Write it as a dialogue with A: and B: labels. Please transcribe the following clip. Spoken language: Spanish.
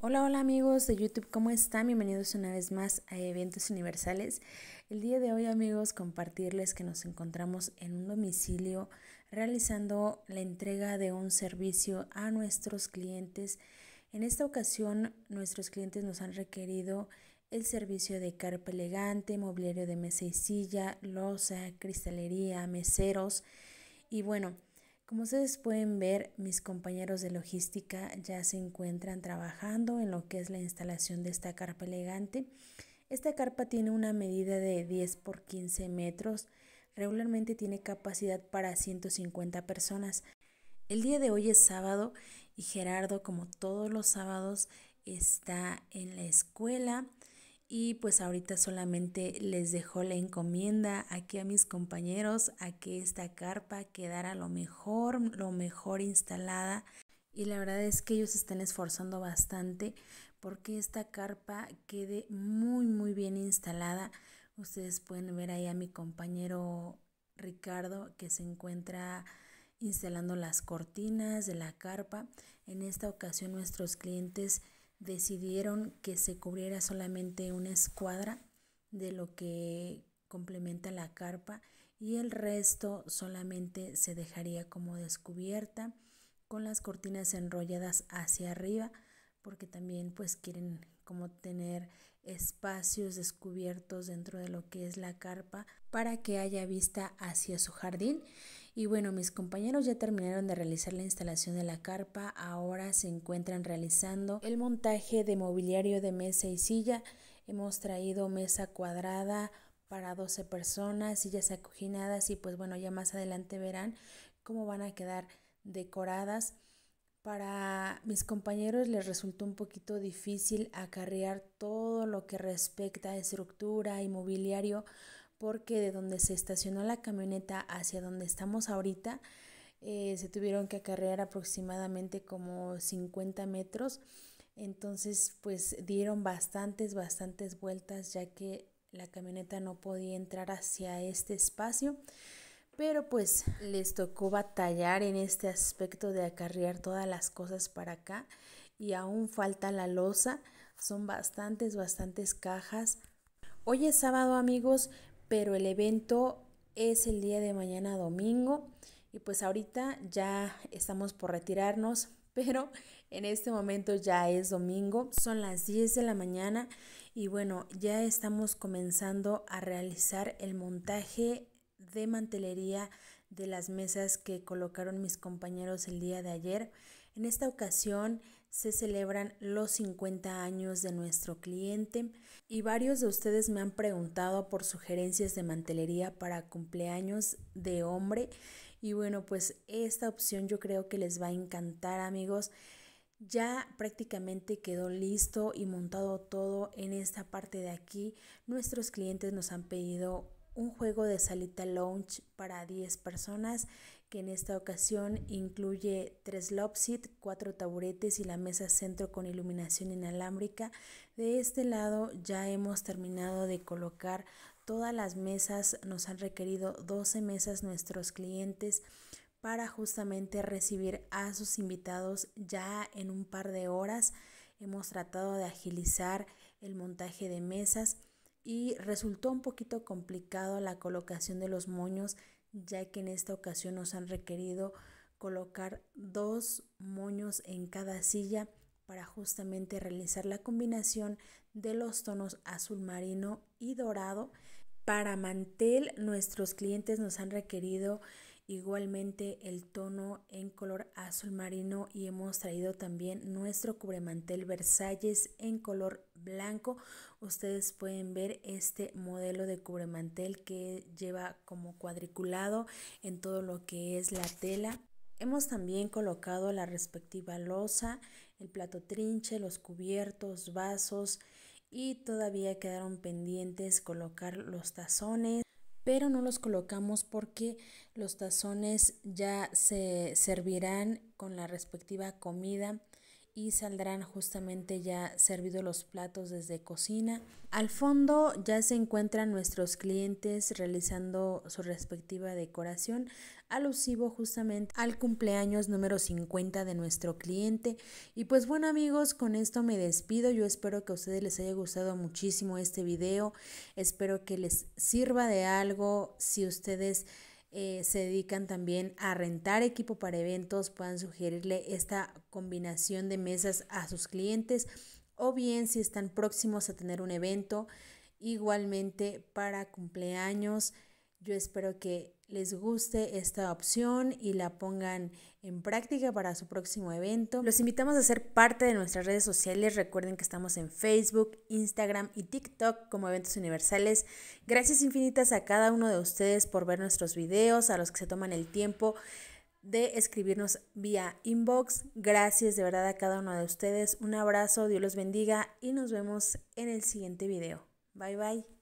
A: Hola, hola amigos de YouTube, ¿cómo están? Bienvenidos una vez más a Eventos Universales. El día de hoy amigos, compartirles que nos encontramos en un domicilio realizando la entrega de un servicio a nuestros clientes. En esta ocasión, nuestros clientes nos han requerido el servicio de carpa elegante, mobiliario de mesa y silla, losa, cristalería, meseros y bueno, como ustedes pueden ver, mis compañeros de logística ya se encuentran trabajando en lo que es la instalación de esta carpa elegante. Esta carpa tiene una medida de 10 por 15 metros. Regularmente tiene capacidad para 150 personas. El día de hoy es sábado y Gerardo, como todos los sábados, está en la escuela. Y pues ahorita solamente les dejo la encomienda aquí a mis compañeros a que esta carpa quedara lo mejor, lo mejor instalada. Y la verdad es que ellos están esforzando bastante porque esta carpa quede muy, muy bien instalada. Ustedes pueden ver ahí a mi compañero Ricardo que se encuentra instalando las cortinas de la carpa. En esta ocasión nuestros clientes decidieron que se cubriera solamente una escuadra de lo que complementa la carpa y el resto solamente se dejaría como descubierta con las cortinas enrolladas hacia arriba porque también pues quieren como tener espacios descubiertos dentro de lo que es la carpa para que haya vista hacia su jardín y bueno, mis compañeros ya terminaron de realizar la instalación de la carpa, ahora se encuentran realizando el montaje de mobiliario de mesa y silla. Hemos traído mesa cuadrada para 12 personas, sillas acoginadas y pues bueno, ya más adelante verán cómo van a quedar decoradas. Para mis compañeros les resultó un poquito difícil acarrear todo lo que respecta a estructura y mobiliario porque de donde se estacionó la camioneta hacia donde estamos ahorita, eh, se tuvieron que acarrear aproximadamente como 50 metros. Entonces, pues dieron bastantes, bastantes vueltas ya que la camioneta no podía entrar hacia este espacio. Pero pues les tocó batallar en este aspecto de acarrear todas las cosas para acá. Y aún falta la losa. Son bastantes, bastantes cajas. Hoy es sábado amigos, pero el evento es el día de mañana domingo y pues ahorita ya estamos por retirarnos, pero en este momento ya es domingo, son las 10 de la mañana y bueno, ya estamos comenzando a realizar el montaje de mantelería de las mesas que colocaron mis compañeros el día de ayer. En esta ocasión se celebran los 50 años de nuestro cliente y varios de ustedes me han preguntado por sugerencias de mantelería para cumpleaños de hombre y bueno pues esta opción yo creo que les va a encantar amigos. Ya prácticamente quedó listo y montado todo en esta parte de aquí. Nuestros clientes nos han pedido un juego de salita lounge para 10 personas que en esta ocasión incluye tres lopsit, cuatro taburetes y la mesa centro con iluminación inalámbrica. De este lado ya hemos terminado de colocar todas las mesas, nos han requerido 12 mesas nuestros clientes para justamente recibir a sus invitados ya en un par de horas. Hemos tratado de agilizar el montaje de mesas y resultó un poquito complicado la colocación de los moños ya que en esta ocasión nos han requerido colocar dos moños en cada silla para justamente realizar la combinación de los tonos azul marino y dorado. Para mantel nuestros clientes nos han requerido igualmente el tono en color azul marino y hemos traído también nuestro cubremantel Versalles en color blanco. Ustedes pueden ver este modelo de cubremantel que lleva como cuadriculado en todo lo que es la tela. Hemos también colocado la respectiva losa, el plato trinche, los cubiertos, vasos y todavía quedaron pendientes colocar los tazones pero no los colocamos porque los tazones ya se servirán con la respectiva comida y saldrán justamente ya servidos los platos desde cocina. Al fondo ya se encuentran nuestros clientes realizando su respectiva decoración, alusivo justamente al cumpleaños número 50 de nuestro cliente. Y pues bueno amigos, con esto me despido. Yo espero que a ustedes les haya gustado muchísimo este video. Espero que les sirva de algo si ustedes eh, se dedican también a rentar equipo para eventos, puedan sugerirle esta combinación de mesas a sus clientes o bien si están próximos a tener un evento, igualmente para cumpleaños, yo espero que les guste esta opción y la pongan en práctica para su próximo evento. Los invitamos a ser parte de nuestras redes sociales. Recuerden que estamos en Facebook, Instagram y TikTok como eventos universales. Gracias infinitas a cada uno de ustedes por ver nuestros videos, a los que se toman el tiempo de escribirnos vía inbox. Gracias de verdad a cada uno de ustedes. Un abrazo, Dios los bendiga y nos vemos en el siguiente video. Bye bye.